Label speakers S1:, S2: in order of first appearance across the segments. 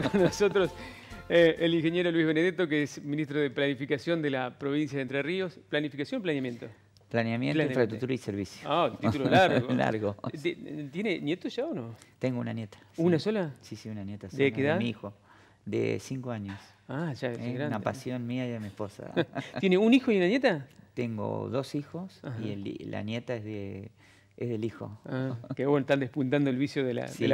S1: con nosotros eh, el ingeniero Luis Benedetto, que es ministro de Planificación de la provincia de Entre Ríos. ¿Planificación planeamiento? Planeamiento, infraestructura y servicio. Ah, título largo. largo. ¿Tiene nietos ya o no?
S2: Tengo una nieta. ¿Una sola? Sí, sí, una nieta. Sola, ¿De qué edad? mi hijo, de cinco años. Ah, ya es Una pasión mía y de mi esposa. ¿Tiene un
S1: hijo y una nieta? Tengo dos hijos y la nieta es de es del hijo. Ah, que bueno, están despuntando el vicio de la, del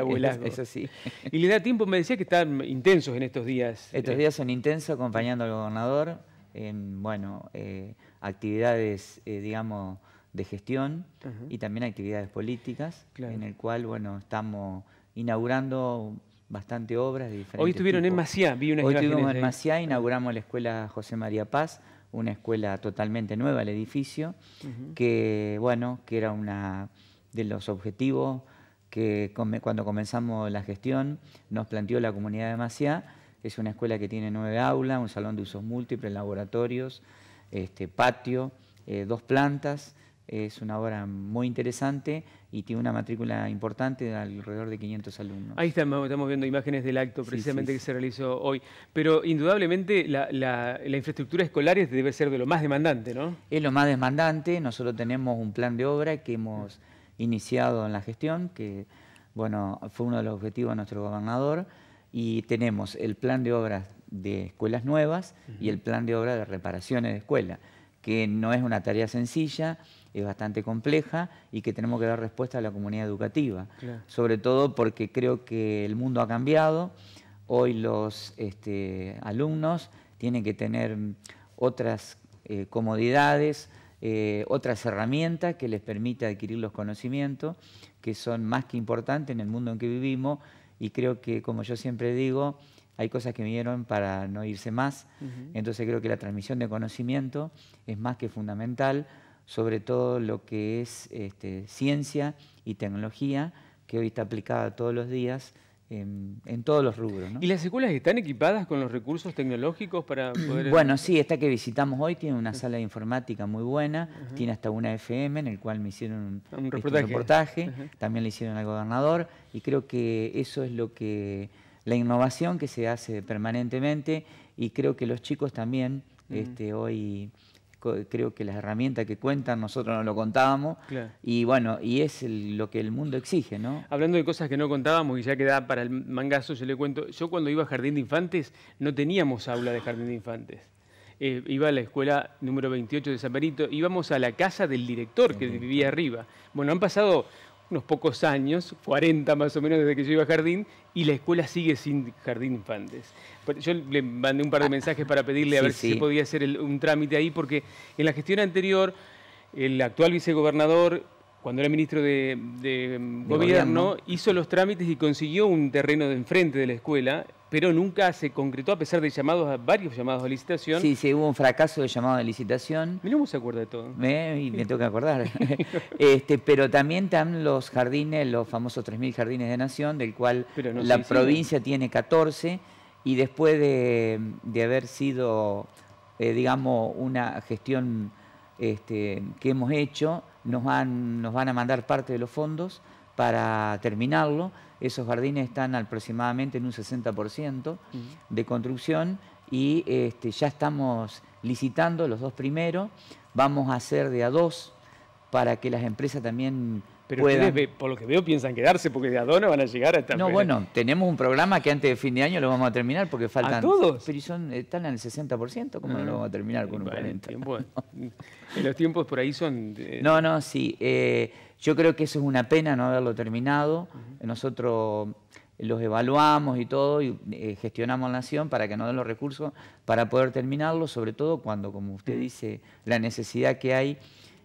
S1: así Y le da tiempo, me decía que están intensos en estos días. Estos días son
S2: intensos, acompañando al gobernador en, bueno, eh, actividades, eh, digamos, de gestión y también actividades políticas, en el cual, bueno, estamos inaugurando bastante obras de diferentes Hoy estuvieron en Maciá, vi una Hoy estuvimos en Maciá, inauguramos la Escuela José María Paz, una escuela totalmente nueva al edificio, que bueno, que era una de los objetivos que cuando comenzamos la gestión nos planteó la comunidad de Maciá. Es una escuela que tiene nueve aulas, un salón de usos múltiples, laboratorios, este, patio, eh, dos plantas es una obra muy interesante y tiene una matrícula importante de alrededor de 500 alumnos.
S1: Ahí estamos, viendo imágenes del acto precisamente que se realizó hoy. Pero indudablemente la, infraestructura escolar debe ser de lo más demandante, ¿no? Es lo más demandante. Nosotros tenemos un plan de obra que hemos
S2: iniciado en la gestión, que bueno, fue uno de los objetivos de nuestro gobernador. Y tenemos el plan de obras de escuelas nuevas y el plan de obra de reparaciones de escuelas que no es una tarea sencilla, es bastante compleja y que tenemos que dar respuesta a la comunidad educativa. Sobre todo porque creo que el mundo ha cambiado, hoy los este, alumnos tienen que tener otras eh, comodidades, eh, otras herramientas que les permita adquirir los conocimientos que son más que importantes en el mundo en que vivimos y creo que, como yo siempre digo, hay cosas que vinieron para no irse más. Entonces creo que la transmisión de conocimiento es más que fundamental, sobre todo lo que es este, ciencia y tecnología, que hoy está aplicada todos los días en, todos los rubros. ¿Y
S1: las escuelas están equipadas con los recursos tecnológicos para poder...? bueno,
S2: sí, esta que visitamos hoy tiene una sala de informática muy buena, tiene hasta una FM en el cual me hicieron un, este, reportaje, también le hicieron al gobernador, y creo que eso es lo que la innovación que se hace permanentemente y creo que los chicos también este, hoy creo que las herramientas que cuentan nosotros no lo contábamos y bueno y es lo que el mundo exige no
S1: hablando de cosas que no contábamos y ya queda para el mangazo yo le cuento yo cuando iba a jardín de infantes no teníamos aula de jardín de infantes eh, iba a la escuela número 28 de San íbamos a la casa del director que vivía arriba bueno han pasado unos pocos años, 40 más o menos desde que yo iba a jardín, y la escuela sigue sin jardín infantes. Yo le mandé un par de ah, mensajes para pedirle a ver si se podía hacer un trámite ahí, porque en la gestión anterior, el actual vicegobernador cuando era ministro de, gobierno, hizo los trámites y consiguió un terreno de enfrente de la escuela, pero nunca se concretó a pesar de llamados varios llamados a licitación. Sí, sí,
S2: hubo un fracaso de llamado de licitación. Mirá cómo se acuerda de todo. Me me toca acordar. este, pero también están los jardines, los famosos 3.000 jardines de nación, del cual la provincia tiene 14, y después de, haber sido, eh, digamos, una gestión este, que hemos hecho, nos, nos van a mandar parte de los fondos para terminarlo. Esos jardines están aproximadamente en un 60% de construcción y este, ya estamos licitando los dos primeros. Vamos a hacer de a dos para que las empresas también pero ustedes,
S1: por lo que veo, piensan quedarse porque de Adona van a llegar a No, bueno, tenemos un programa que antes de fin de año lo
S2: vamos a terminar porque faltan. ¿A todos? Pero son, están al 60%, ¿cómo no, lo ah, vamos a terminar con un 40%? los tiempos por ahí son. No, no, sí. Eh, yo creo que eso es una pena no haberlo terminado. Nosotros los evaluamos y todo, y eh, gestionamos la Nación para que nos den los recursos para poder terminarlo, sobre todo cuando, como usted dice, la necesidad que hay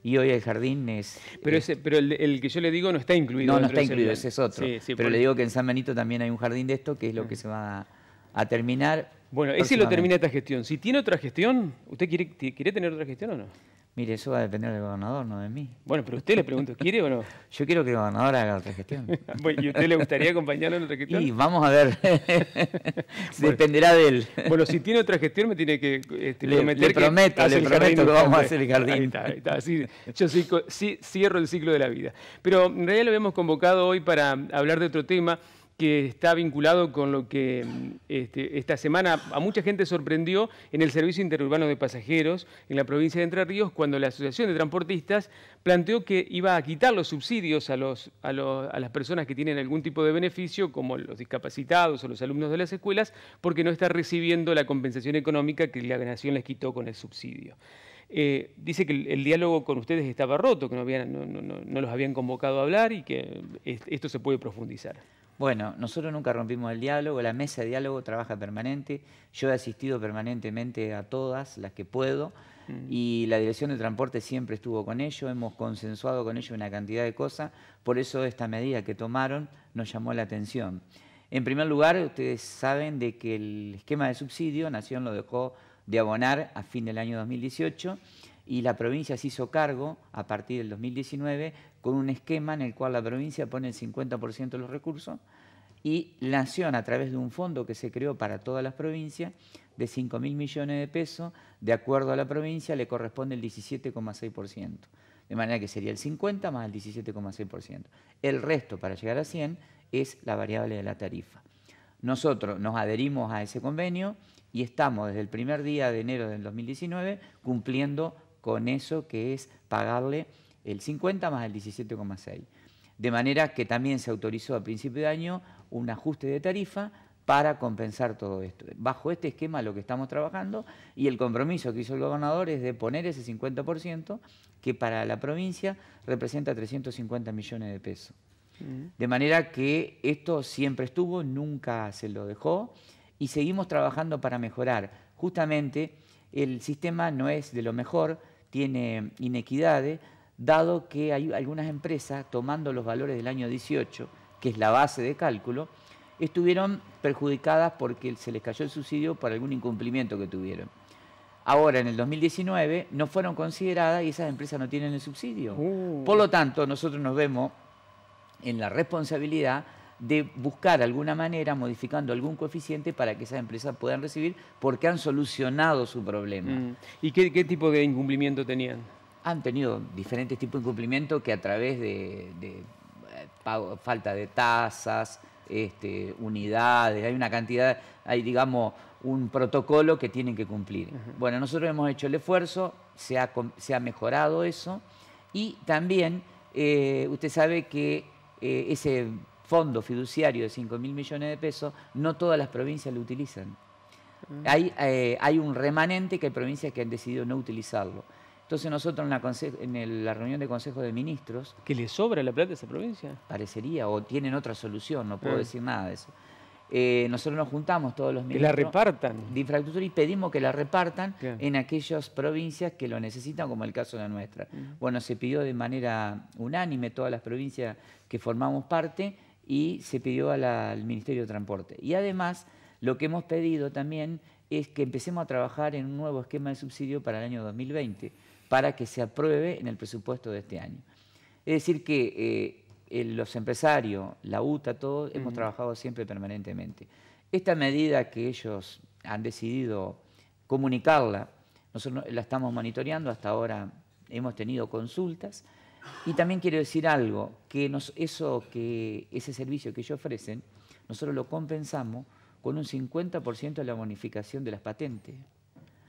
S2: y hoy el jardín es... Pero,
S1: ese, pero el, que yo le digo no está incluido. No, no está incluido, ese es otro. pero le digo
S2: que en San Benito también hay un jardín de esto, que es lo que se va a terminar. Bueno, ese lo termina
S1: esta gestión. Si tiene otra gestión, ¿usted quiere, quiere tener otra gestión o no?
S2: Mire, eso va a depender del gobernador, no de mí. Bueno, pero usted le pregunto, ¿quiere o no? Yo quiero que el
S1: gobernador haga otra gestión. ¿Y usted le gustaría acompañarlo en otra gestión? Y vamos a ver. Dependerá de él. Bueno, si tiene otra gestión me tiene que este, le, prometer. Le prometo, que le prometo que vamos a hacer el jardín. está, yo sí, cierro el ciclo de la vida. Pero en realidad lo habíamos convocado hoy para hablar de otro tema que está vinculado con lo que mm, este, esta semana a mucha gente sorprendió en el Servicio Interurbano de Pasajeros en la provincia de Entre Ríos, cuando la Asociación de Transportistas planteó que iba a quitar los subsidios a, las personas que tienen algún tipo de beneficio, como los discapacitados o los alumnos de las escuelas, porque no está recibiendo la compensación económica que la Nación les quitó con el subsidio. Eh, dice que el, diálogo con ustedes estaba roto, que no, no los habían convocado a hablar y que esto se puede profundizar.
S2: Bueno, nosotros nunca rompimos el diálogo, la mesa de diálogo trabaja permanente, yo he asistido permanentemente a todas las que puedo mm. y la Dirección de Transporte siempre estuvo con ellos, hemos consensuado con ellos una cantidad de cosas, por eso esta medida que tomaron nos llamó la atención. En primer lugar, ustedes saben de que el esquema de subsidio Nación lo dejó de abonar a fin del año 2018 y la provincia se hizo cargo a partir del 2019 con un esquema en el cual la provincia pone el 50% de los recursos y Nación a través de un fondo que se creó para todas las provincias de 5 mil millones de pesos, de acuerdo a la provincia le corresponde el 17,6%, de manera que sería el 50 más el 17,6%. El resto para llegar a 100 es la variable de la tarifa. Nosotros nos adherimos a ese convenio y estamos desde el primer día de enero del 2019 cumpliendo con eso que es pagarle el 50 más el 17,6. De manera que también se autorizó a principio de año un ajuste de tarifa para compensar todo esto. Bajo este esquema lo que estamos trabajando y el compromiso que hizo el gobernador es de poner ese 50% que para la provincia representa 350 millones de pesos. Mm. De manera que esto siempre estuvo, nunca se lo dejó y seguimos trabajando para mejorar. Justamente el sistema no es de lo mejor, tiene inequidades, dado que hay algunas empresas, tomando los valores del año 18, que es la base de cálculo, estuvieron perjudicadas porque se les cayó el subsidio por algún incumplimiento que tuvieron. Ahora, en el 2019, no fueron consideradas y esas empresas no tienen el subsidio. Uh. Por lo tanto, nosotros nos vemos en la responsabilidad de buscar alguna manera, modificando algún coeficiente para que esas empresas puedan recibir porque han solucionado su problema. Mm. ¿Y qué, tipo de incumplimiento tenían? Han tenido diferentes tipos de incumplimiento que a través de, eh, falta de tasas, este, unidades, hay una cantidad, hay digamos un protocolo que tienen que cumplir. Bueno, nosotros hemos hecho el esfuerzo, se ha, mejorado eso y también eh, usted sabe que eh, ese fondo fiduciario de 5.000 mil millones de pesos, no todas las provincias lo utilizan. Mm. Eh, hay, un remanente que hay provincias que han decidido no utilizarlo. Entonces nosotros en, la, reunión de Consejo de Ministros... ¿Que le sobra la plata a esa provincia? Parecería, o tienen otra solución, no puedo mm. decir nada de eso. Eh, nosotros nos juntamos todos los ministros... Que la repartan. De infraestructura y pedimos que la repartan en aquellas provincias que lo necesitan, como el caso de la nuestra. Mm. Bueno, se pidió de manera unánime todas las provincias que formamos parte y se pidió al Ministerio de Transporte. Y además, lo que hemos pedido también es que empecemos a trabajar en un nuevo esquema de subsidio para el año 2020, para que se apruebe en el presupuesto de este año. Es decir, que eh, los empresarios, la UTA, todos, hemos trabajado siempre permanentemente. Esta medida que ellos han decidido comunicarla, nosotros la estamos monitoreando, hasta ahora hemos tenido consultas, y también quiero decir algo, que eso que, ese servicio que ellos ofrecen, nosotros lo compensamos con un 50% de la bonificación de las patentes.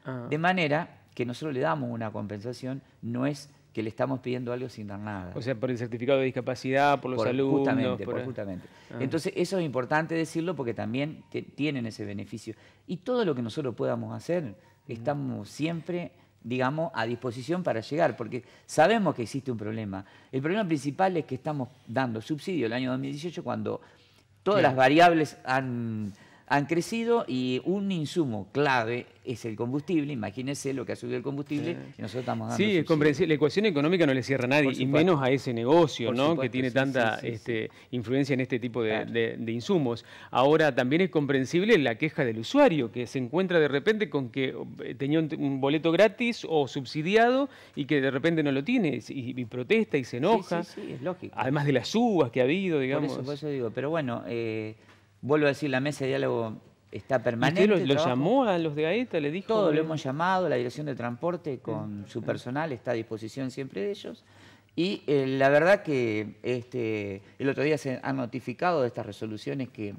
S2: Ah. De manera que nosotros le damos una compensación, no es que le estamos pidiendo algo sin dar nada. O sea,
S1: por el certificado de discapacidad, por los por, Justamente, justamente. Ah. Entonces,
S2: eso es importante decirlo porque también tienen ese beneficio. Y todo lo que nosotros podamos hacer, mm. estamos siempre digamos, a disposición para llegar, porque sabemos que existe un problema. El problema principal es que estamos dando subsidio el año 2018 cuando todas las variables han han crecido y un insumo clave es el combustible. Imagínense lo que ha subido el combustible nosotros estamos Sí, es comprensible.
S1: La ecuación económica no le cierra a nadie, y menos a ese negocio, que tiene tanta este, influencia en este tipo de, insumos. Ahora también es comprensible la queja del usuario, que se encuentra de repente con que eh, tenía un, boleto gratis o subsidiado y que de repente no lo tiene, y, protesta y se enoja. Sí, es lógico. Además de las subas
S2: que ha habido, digamos. Por eso, digo, pero bueno. Eh, vuelvo a decir, la mesa de diálogo está permanente. ¿Usted lo, llamó a los de AETA? ¿Le dijo? Todo, lo hemos llamado, la dirección de transporte con mm, su mm. personal está a disposición siempre de ellos. Y eh, la verdad que este, el otro día se han notificado de estas resoluciones que mm.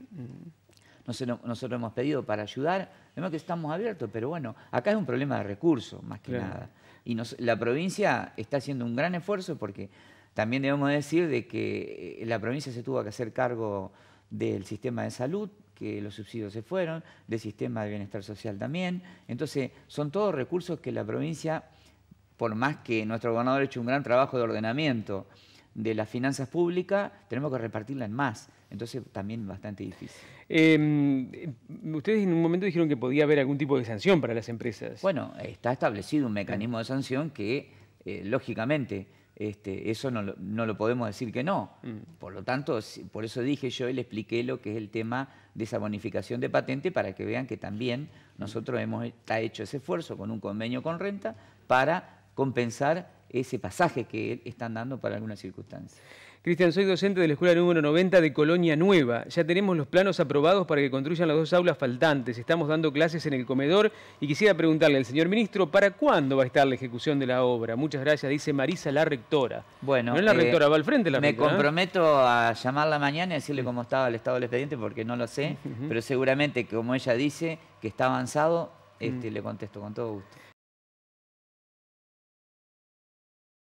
S2: nosotros, hemos pedido para ayudar. modo que estamos abiertos, pero bueno, acá es un problema de recursos, más que nada. Y la provincia está haciendo un gran esfuerzo porque también debemos decir de que eh, la provincia se tuvo que hacer cargo del sistema de salud, que los subsidios se fueron, del sistema de bienestar social también. Entonces, son todos recursos que la provincia, por más que nuestro gobernador ha hecho un gran trabajo de ordenamiento de las finanzas públicas, tenemos que repartirla en más. Entonces, también bastante difícil.
S1: Em, em, ustedes
S2: en un momento dijeron que podía haber algún tipo de sanción para las empresas. Bueno, está establecido un mecanismo de sanción que, eh, lógicamente, este, eso no lo, no lo, podemos decir que no. Mm. Por lo tanto, por eso dije yo y le expliqué lo que es el tema de esa bonificación de patente para que vean que también nosotros hemos hecho ese esfuerzo con un convenio con renta para
S1: compensar ese pasaje que están dando para algunas circunstancias. Cristian, soy docente de la escuela número 90 de Colonia Nueva. Ya tenemos los planos aprobados para que construyan las dos aulas faltantes. Estamos dando clases en el comedor y quisiera preguntarle al señor ministro, ¿para cuándo va a estar la ejecución de la obra? Muchas gracias, dice Marisa, la rectora.
S2: Bueno, no es la eh, rectora, va al frente la me rectora. Me ¿eh? comprometo a llamarla mañana y decirle cómo estaba el estado del expediente porque no lo sé, pero seguramente, como ella
S1: dice, que está avanzado, este, le contesto con todo gusto.